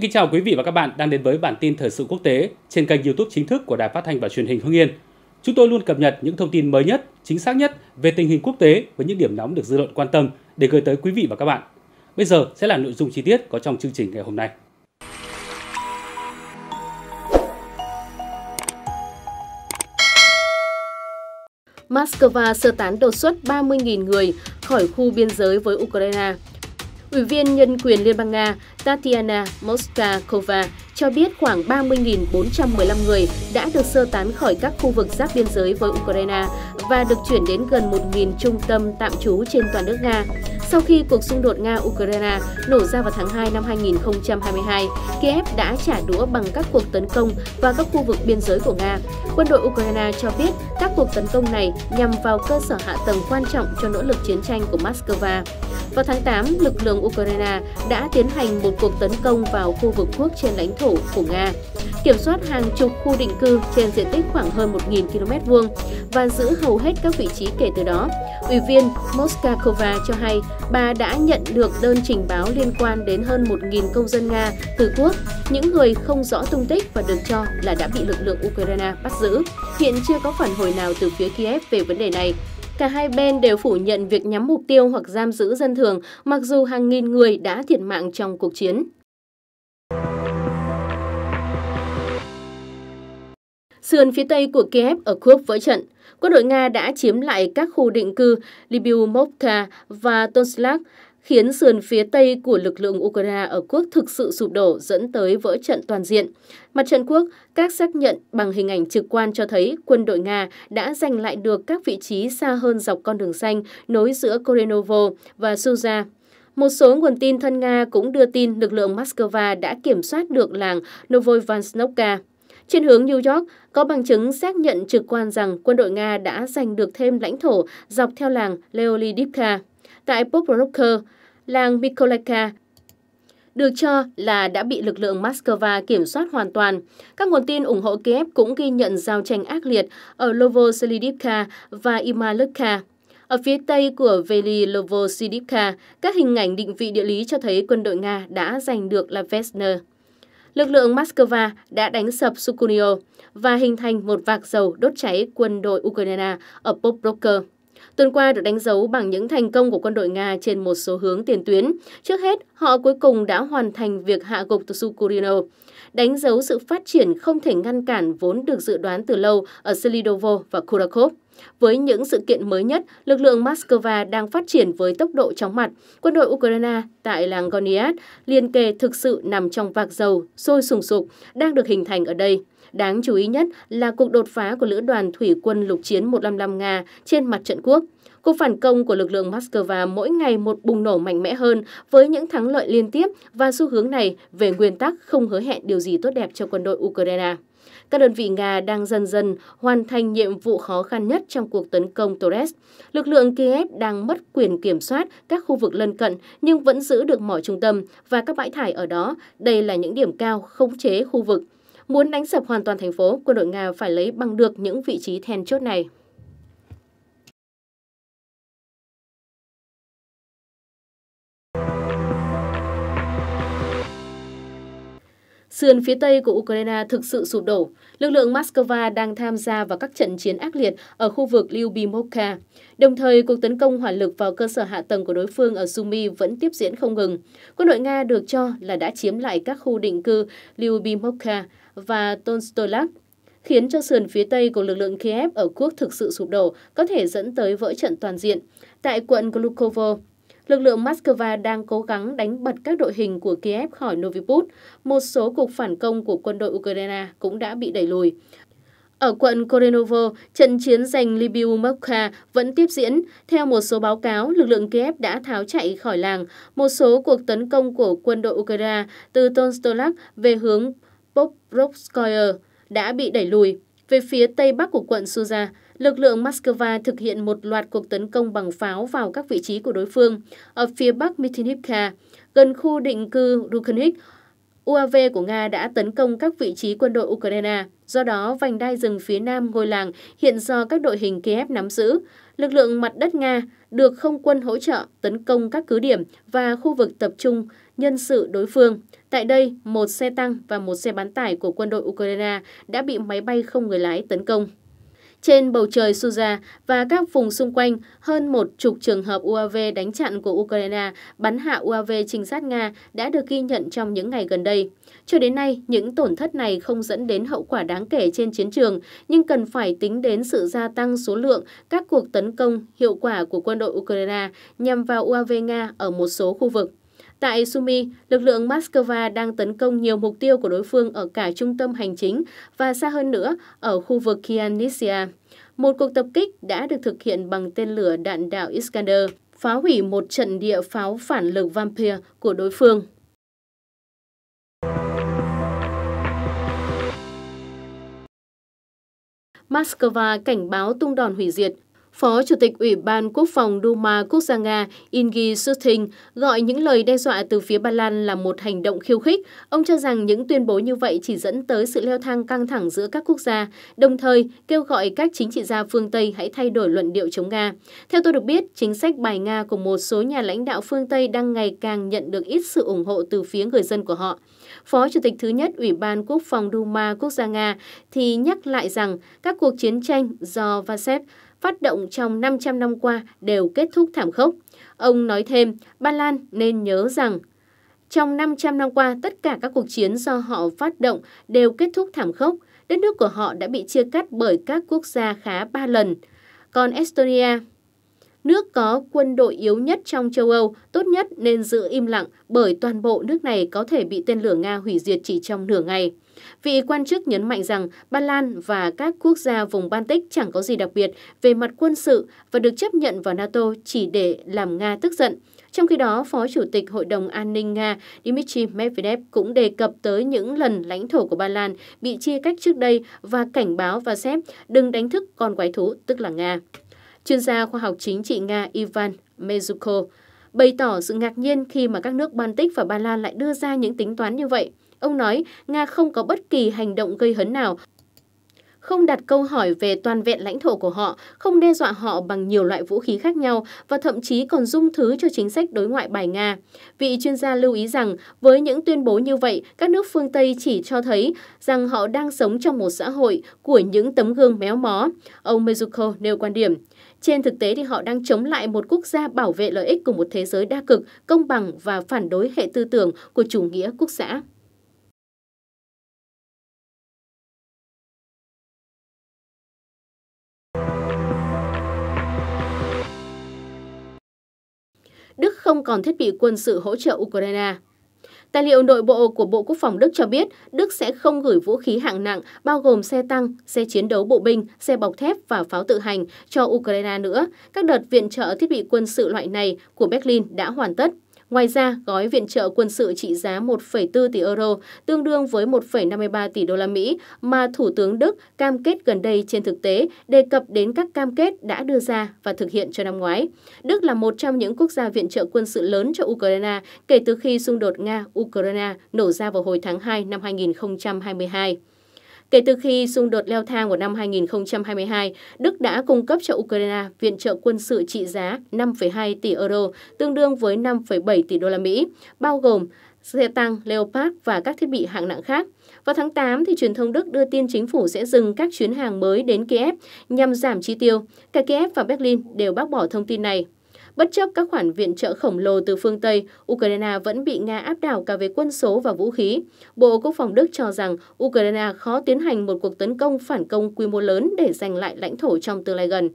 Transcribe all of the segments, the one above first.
Xin kính chào quý vị và các bạn đang đến với bản tin thời sự quốc tế trên kênh YouTube chính thức của Đài Phát thanh và Truyền hình Hưng Yên. Chúng tôi luôn cập nhật những thông tin mới nhất, chính xác nhất về tình hình quốc tế với những điểm nóng được dư luận quan tâm để gửi tới quý vị và các bạn. Bây giờ sẽ là nội dung chi tiết có trong chương trình ngày hôm nay. Moscow sơ tán đột xuất 30.000 người khỏi khu biên giới với Ukraine. Ủy viên Nhân quyền Liên bang Nga Tatiana Mostakova cho biết khoảng 30.415 người đã được sơ tán khỏi các khu vực giáp biên giới với Ukraine và được chuyển đến gần 1.000 trung tâm tạm trú trên toàn nước Nga. Sau khi cuộc xung đột Nga-Ukraine nổ ra vào tháng 2 năm 2022, Kiev đã trả đũa bằng các cuộc tấn công vào các khu vực biên giới của Nga. Quân đội Ukraine cho biết các cuộc tấn công này nhằm vào cơ sở hạ tầng quan trọng cho nỗ lực chiến tranh của Moscow. Vào tháng 8, lực lượng Ukraine đã tiến hành một cuộc tấn công vào khu vực quốc trên lãnh thổ của Nga, kiểm soát hàng chục khu định cư trên diện tích khoảng hơn 1.000 km vuông và giữ hầu hết các vị trí kể từ đó. Ủy viên Moskakova cho hay bà đã nhận được đơn trình báo liên quan đến hơn 1.000 công dân Nga từ quốc, những người không rõ tung tích và được cho là đã bị lực lượng Ukraine bắt giữ. Hiện chưa có phản hồi nào từ phía Kiev về vấn đề này. Cả hai bên đều phủ nhận việc nhắm mục tiêu hoặc giam giữ dân thường, mặc dù hàng nghìn người đã thiệt mạng trong cuộc chiến. Sườn phía tây của Kiev ở Kharkov vỡ trận. Quân đội Nga đã chiếm lại các khu định cư Libyumovka và Tonslak, khiến sườn phía Tây của lực lượng Ukraine ở quốc thực sự sụp đổ dẫn tới vỡ trận toàn diện. Mặt trận quốc, các xác nhận bằng hình ảnh trực quan cho thấy quân đội Nga đã giành lại được các vị trí xa hơn dọc con đường xanh nối giữa Korenovo và Suza một số nguồn tin thân Nga cũng đưa tin lực lượng Moscow đã kiểm soát được làng Novoivansnovka. Trên hướng New York, có bằng chứng xác nhận trực quan rằng quân đội Nga đã giành được thêm lãnh thổ dọc theo làng Leolidivka tại Poprovka, làng Mykolaiva, được cho là đã bị lực lượng Moscow kiểm soát hoàn toàn. Các nguồn tin ủng hộ Kiev cũng ghi nhận giao tranh ác liệt ở Lovoselidivka và Imalivka. Ở phía tây của Veli Lovoselidivka, các hình ảnh định vị địa lý cho thấy quân đội Nga đã giành được La Lực lượng Moscow đã đánh sập Sukunio và hình thành một vạc dầu đốt cháy quân đội Ukraine ở Poprovka. Tuần qua được đánh dấu bằng những thành công của quân đội Nga trên một số hướng tiền tuyến. Trước hết, họ cuối cùng đã hoàn thành việc hạ gục Tsukurino, đánh dấu sự phát triển không thể ngăn cản vốn được dự đoán từ lâu ở Selidovo và Kurakov. Với những sự kiện mới nhất, lực lượng Moscow đang phát triển với tốc độ chóng mặt. Quân đội Ukraine tại làng Goniad, liên kề thực sự nằm trong vạc dầu, sôi sùng sục, đang được hình thành ở đây. Đáng chú ý nhất là cuộc đột phá của lữ đoàn thủy quân lục chiến 155 Nga trên mặt trận quốc. Cuộc phản công của lực lượng Moscow mỗi ngày một bùng nổ mạnh mẽ hơn với những thắng lợi liên tiếp và xu hướng này về nguyên tắc không hứa hẹn điều gì tốt đẹp cho quân đội Ukraine. Các đơn vị Nga đang dần dần hoàn thành nhiệm vụ khó khăn nhất trong cuộc tấn công Torres. Lực lượng Kiev đang mất quyền kiểm soát các khu vực lân cận nhưng vẫn giữ được mọi trung tâm và các bãi thải ở đó. Đây là những điểm cao khống chế khu vực Muốn đánh sập hoàn toàn thành phố, quân đội Nga phải lấy bằng được những vị trí then chốt này. Sườn phía Tây của Ukraine thực sự sụp đổ. Lực lượng Moscow đang tham gia vào các trận chiến ác liệt ở khu vực Lyubimovka. Đồng thời, cuộc tấn công hỏa lực vào cơ sở hạ tầng của đối phương ở Sumy vẫn tiếp diễn không ngừng. Quân đội Nga được cho là đã chiếm lại các khu định cư Lyubimovka, và Tolstoylak, khiến cho sườn phía tây của lực lượng Kiev ở quốc thực sự sụp đổ, có thể dẫn tới vỡ trận toàn diện. Tại quận Glukovo, lực lượng Moscow đang cố gắng đánh bật các đội hình của Kiev khỏi Noviput. Một số cuộc phản công của quân đội Ukraine cũng đã bị đẩy lùi. Ở quận Korenovo, trận chiến giành Libiu Libyumovka vẫn tiếp diễn. Theo một số báo cáo, lực lượng Kiev đã tháo chạy khỏi làng. Một số cuộc tấn công của quân đội Ukraine từ Tolstolak về hướng Pokrovskoye đã bị đẩy lùi. Về phía tây bắc của quận Suza, lực lượng Moscow thực hiện một loạt cuộc tấn công bằng pháo vào các vị trí của đối phương. Ở phía bắc Mitinivka, gần khu định cư Rukhanik, UAV của Nga đã tấn công các vị trí quân đội Ukraine, do đó vành đai rừng phía nam ngôi làng hiện do các đội hình Kiev nắm giữ. Lực lượng mặt đất Nga được không quân hỗ trợ tấn công các cứ điểm và khu vực tập trung nhân sự đối phương. Tại đây, một xe tăng và một xe bán tải của quân đội Ukraine đã bị máy bay không người lái tấn công. Trên bầu trời Suza và các vùng xung quanh, hơn một chục trường hợp UAV đánh chặn của Ukraine bắn hạ UAV trinh sát Nga đã được ghi nhận trong những ngày gần đây. Cho đến nay, những tổn thất này không dẫn đến hậu quả đáng kể trên chiến trường, nhưng cần phải tính đến sự gia tăng số lượng các cuộc tấn công hiệu quả của quân đội Ukraine nhằm vào UAV Nga ở một số khu vực. Tại Sumy, lực lượng Moscow đang tấn công nhiều mục tiêu của đối phương ở cả trung tâm hành chính và xa hơn nữa ở khu vực Kianisia. Một cuộc tập kích đã được thực hiện bằng tên lửa đạn đạo Iskander, phá hủy một trận địa pháo phản lực Vampir của đối phương. Moscow cảnh báo tung đòn hủy diệt Phó Chủ tịch Ủy ban Quốc phòng Duma Quốc gia Nga Ingi Sutin gọi những lời đe dọa từ phía Ba Lan là một hành động khiêu khích. Ông cho rằng những tuyên bố như vậy chỉ dẫn tới sự leo thang căng thẳng giữa các quốc gia, đồng thời kêu gọi các chính trị gia phương Tây hãy thay đổi luận điệu chống Nga. Theo tôi được biết, chính sách bài Nga của một số nhà lãnh đạo phương Tây đang ngày càng nhận được ít sự ủng hộ từ phía người dân của họ. Phó Chủ tịch thứ nhất Ủy ban Quốc phòng Duma Quốc gia Nga thì nhắc lại rằng các cuộc chiến tranh do Vasev phát động trong 500 năm qua đều kết thúc thảm khốc. Ông nói thêm, Ba Lan nên nhớ rằng trong 500 năm qua, tất cả các cuộc chiến do họ phát động đều kết thúc thảm khốc. Đất nước của họ đã bị chia cắt bởi các quốc gia khá ba lần. Còn Estonia nước có quân đội yếu nhất trong châu Âu tốt nhất nên giữ im lặng bởi toàn bộ nước này có thể bị tên lửa Nga hủy diệt chỉ trong nửa ngày. Vị quan chức nhấn mạnh rằng Ba Lan và các quốc gia vùng Baltic chẳng có gì đặc biệt về mặt quân sự và được chấp nhận vào NATO chỉ để làm Nga tức giận. Trong khi đó, Phó Chủ tịch Hội đồng An ninh Nga Dmitry Medvedev cũng đề cập tới những lần lãnh thổ của Ba Lan bị chia cách trước đây và cảnh báo và xếp đừng đánh thức con quái thú, tức là Nga. Chuyên gia khoa học chính trị Nga Ivan Mezuko bày tỏ sự ngạc nhiên khi mà các nước Baltic và Ba Lan lại đưa ra những tính toán như vậy. Ông nói Nga không có bất kỳ hành động gây hấn nào không đặt câu hỏi về toàn vẹn lãnh thổ của họ, không đe dọa họ bằng nhiều loại vũ khí khác nhau và thậm chí còn dung thứ cho chính sách đối ngoại bài Nga. Vị chuyên gia lưu ý rằng với những tuyên bố như vậy, các nước phương Tây chỉ cho thấy rằng họ đang sống trong một xã hội của những tấm gương méo mó. Ông Mezuko nêu quan điểm. Trên thực tế thì họ đang chống lại một quốc gia bảo vệ lợi ích của một thế giới đa cực, công bằng và phản đối hệ tư tưởng của chủ nghĩa quốc xã. Đức không còn thiết bị quân sự hỗ trợ Ukraine. Tài liệu nội bộ của Bộ Quốc phòng Đức cho biết Đức sẽ không gửi vũ khí hạng nặng bao gồm xe tăng, xe chiến đấu bộ binh, xe bọc thép và pháo tự hành cho Ukraine nữa. Các đợt viện trợ thiết bị quân sự loại này của Berlin đã hoàn tất. Ngoài ra, gói viện trợ quân sự trị giá 1,4 tỷ euro, tương đương với 1,53 tỷ đô la Mỹ mà Thủ tướng Đức cam kết gần đây trên thực tế đề cập đến các cam kết đã đưa ra và thực hiện cho năm ngoái. Đức là một trong những quốc gia viện trợ quân sự lớn cho Ukraine kể từ khi xung đột Nga-Ukraine nổ ra vào hồi tháng 2 năm 2022. Kể từ khi xung đột leo thang vào năm 2022, Đức đã cung cấp cho Ukraine viện trợ quân sự trị giá 5,2 tỷ euro, tương đương với 5,7 tỷ đô la Mỹ, bao gồm xe tăng Leopard và các thiết bị hạng nặng khác. Vào tháng 8, thì truyền thông Đức đưa tin chính phủ sẽ dừng các chuyến hàng mới đến Kiev nhằm giảm chi tiêu. Cả Kiev và Berlin đều bác bỏ thông tin này. Bất chấp các khoản viện trợ khổng lồ từ phương Tây, Ukraine vẫn bị Nga áp đảo cả về quân số và vũ khí. Bộ Quốc phòng Đức cho rằng Ukraine khó tiến hành một cuộc tấn công phản công quy mô lớn để giành lại lãnh thổ trong tương lai gần.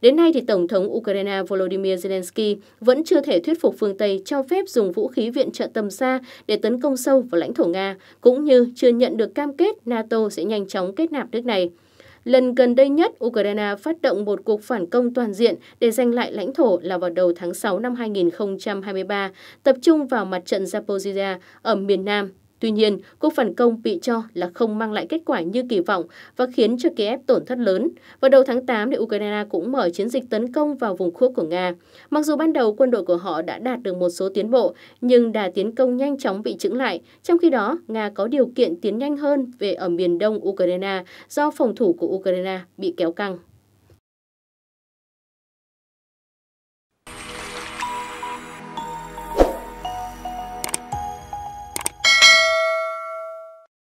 Đến nay, thì Tổng thống Ukraine Volodymyr Zelensky vẫn chưa thể thuyết phục phương Tây cho phép dùng vũ khí viện trợ tầm xa để tấn công sâu vào lãnh thổ Nga, cũng như chưa nhận được cam kết NATO sẽ nhanh chóng kết nạp nước này. Lần gần đây nhất, Ukraine phát động một cuộc phản công toàn diện để giành lại lãnh thổ là vào đầu tháng 6 năm 2023, tập trung vào mặt trận Zaporizhia ở miền Nam Tuy nhiên, cuộc phản công bị cho là không mang lại kết quả như kỳ vọng và khiến cho Kiev tổn thất lớn. Vào đầu tháng 8, thì Ukraine cũng mở chiến dịch tấn công vào vùng quốc của Nga. Mặc dù ban đầu quân đội của họ đã đạt được một số tiến bộ, nhưng đà tiến công nhanh chóng bị chững lại. Trong khi đó, Nga có điều kiện tiến nhanh hơn về ở miền đông Ukraine do phòng thủ của Ukraine bị kéo căng.